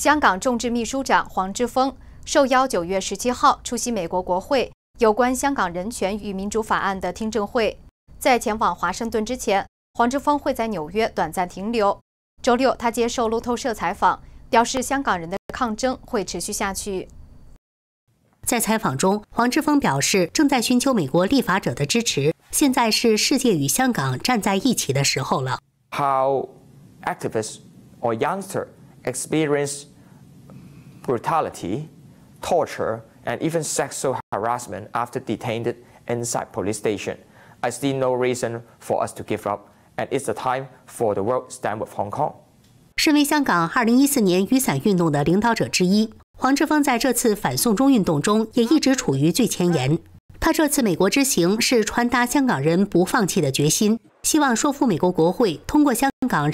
香港众志秘书长黄之锋受邀九月十七号出席美国国会有关香港人权与民主法案的听证会。在前往华盛顿之前，黄之锋会在纽约短暂停留。周六，他接受路透社采访，表示香港人的抗争会持续下去。在采访中，黄之锋表示，正在寻求美国立法者的支持。现在是世界与香港站在一起的时候了。How activists or youngster? e x p e r i e n c e brutality, torture, and even sexual harassment after detained inside police station. I see no reason for us to give up, and it's the time for the world stand with Hong Kong. 身为香港2014年雨伞运动的领导者之一，黄之锋在这次反送中运动中也一直处于最前沿。他这次美国之行是传达香港人不放弃的决心，希望说服美国国会通过香。We hope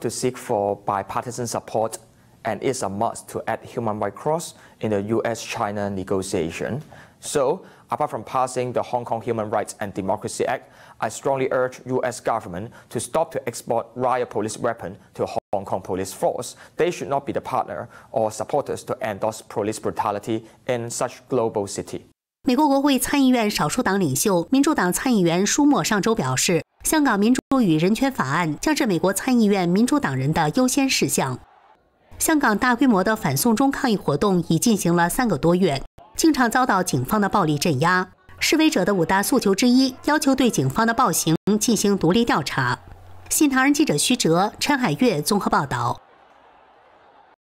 to seek for bipartisan support, and it's a must to add human rights clause in the U.S.-China negotiation. So, apart from passing the Hong Kong Human Rights and Democracy Act, I strongly urge U.S. government to stop to export riot police weapon to Hong Kong police force. They should not be the partner or supporters to endorse police brutality in such global city. 美国国会参议院少数党领袖、民主党参议员舒默上周表示，香港民主与人权法案将是美国参议院民主党人的优先事项。香港大规模的反送中抗议活动已进行了三个多月，经常遭到警方的暴力镇压。示威者的五大诉求之一，要求对警方的暴行进行独立调查。新唐人记者徐哲、陈海月综合报道。